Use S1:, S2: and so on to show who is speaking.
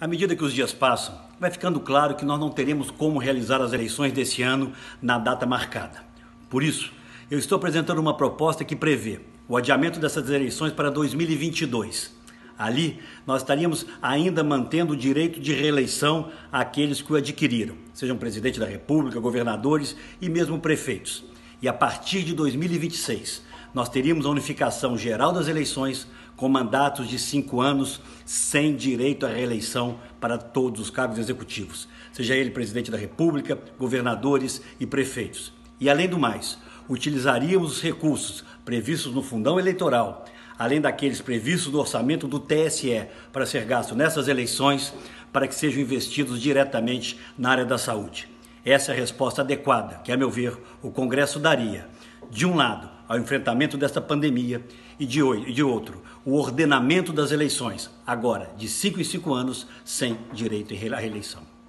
S1: À medida que os dias passam, vai ficando claro que nós não teremos como realizar as eleições desse ano na data marcada. Por isso, eu estou apresentando uma proposta que prevê o adiamento dessas eleições para 2022. Ali, nós estaríamos ainda mantendo o direito de reeleição àqueles que o adquiriram, sejam presidente da República, governadores e mesmo prefeitos. E a partir de 2026, nós teríamos a unificação geral das eleições com mandatos de cinco anos sem direito à reeleição para todos os cargos executivos, seja ele presidente da República, governadores e prefeitos. E além do mais, utilizaríamos os recursos previstos no fundão eleitoral, além daqueles previstos no orçamento do TSE para ser gasto nessas eleições, para que sejam investidos diretamente na área da saúde. Essa é a resposta adequada que, a meu ver, o Congresso daria. De um lado, ao enfrentamento desta pandemia e de, de outro, o ordenamento das eleições, agora de cinco em cinco anos, sem direito à reeleição.